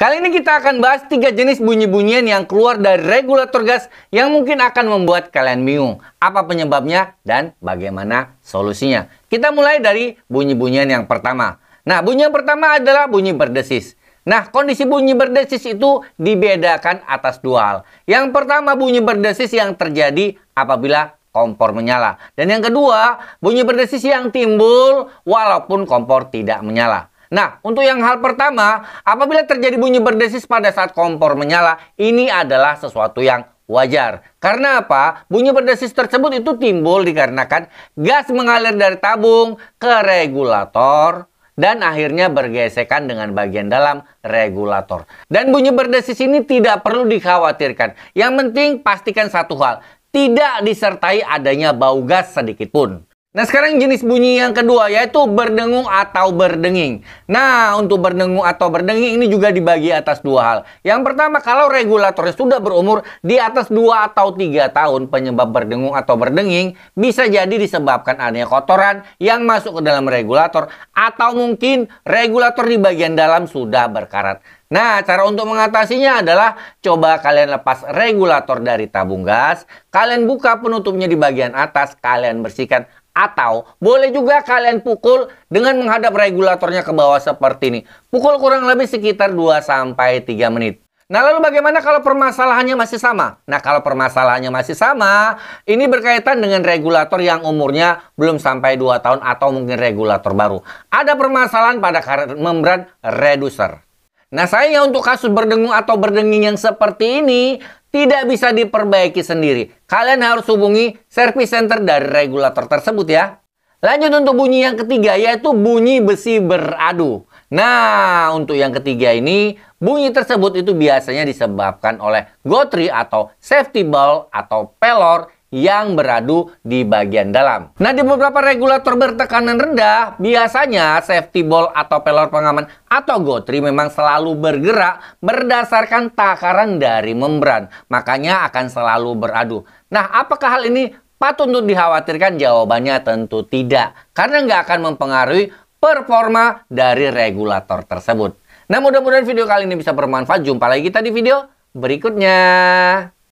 Kali ini kita akan bahas tiga jenis bunyi-bunyian yang keluar dari regulator gas yang mungkin akan membuat kalian bingung. Apa penyebabnya dan bagaimana solusinya. Kita mulai dari bunyi-bunyian yang pertama. Nah, bunyi yang pertama adalah bunyi berdesis. Nah, kondisi bunyi berdesis itu dibedakan atas dua hal. Yang pertama bunyi berdesis yang terjadi apabila kompor menyala. Dan yang kedua, bunyi berdesis yang timbul walaupun kompor tidak menyala. Nah, untuk yang hal pertama, apabila terjadi bunyi berdesis pada saat kompor menyala, ini adalah sesuatu yang wajar. Karena apa? Bunyi berdesis tersebut itu timbul dikarenakan gas mengalir dari tabung ke regulator dan akhirnya bergesekan dengan bagian dalam regulator. Dan bunyi berdesis ini tidak perlu dikhawatirkan. Yang penting pastikan satu hal, tidak disertai adanya bau gas sedikit pun. Nah sekarang jenis bunyi yang kedua yaitu berdengung atau berdenging. Nah untuk berdengung atau berdenging ini juga dibagi atas dua hal. Yang pertama kalau regulatornya sudah berumur di atas 2 atau tiga tahun penyebab berdengung atau berdenging bisa jadi disebabkan adanya kotoran yang masuk ke dalam regulator atau mungkin regulator di bagian dalam sudah berkarat. Nah, cara untuk mengatasinya adalah coba kalian lepas regulator dari tabung gas, kalian buka penutupnya di bagian atas, kalian bersihkan atau boleh juga kalian pukul dengan menghadap regulatornya ke bawah seperti ini. Pukul kurang lebih sekitar 2-3 menit. Nah lalu bagaimana kalau permasalahannya masih sama? Nah kalau permasalahannya masih sama, ini berkaitan dengan regulator yang umurnya belum sampai 2 tahun atau mungkin regulator baru. Ada permasalahan pada karet membran reducer. Nah sayangnya untuk kasus berdengung atau berdenging yang seperti ini, tidak bisa diperbaiki sendiri. Kalian harus hubungi service center dari regulator tersebut ya. Lanjut untuk bunyi yang ketiga yaitu bunyi besi beradu. Nah, untuk yang ketiga ini, bunyi tersebut itu biasanya disebabkan oleh gotri atau safety ball atau pelor yang beradu di bagian dalam. Nah, di beberapa regulator bertekanan rendah, biasanya safety ball atau pelor pengaman atau gotri memang selalu bergerak berdasarkan takaran dari membran. Makanya akan selalu beradu. Nah, apakah hal ini patut untuk dikhawatirkan? Jawabannya tentu tidak. Karena nggak akan mempengaruhi performa dari regulator tersebut. Nah, mudah-mudahan video kali ini bisa bermanfaat. Jumpa lagi kita di video berikutnya.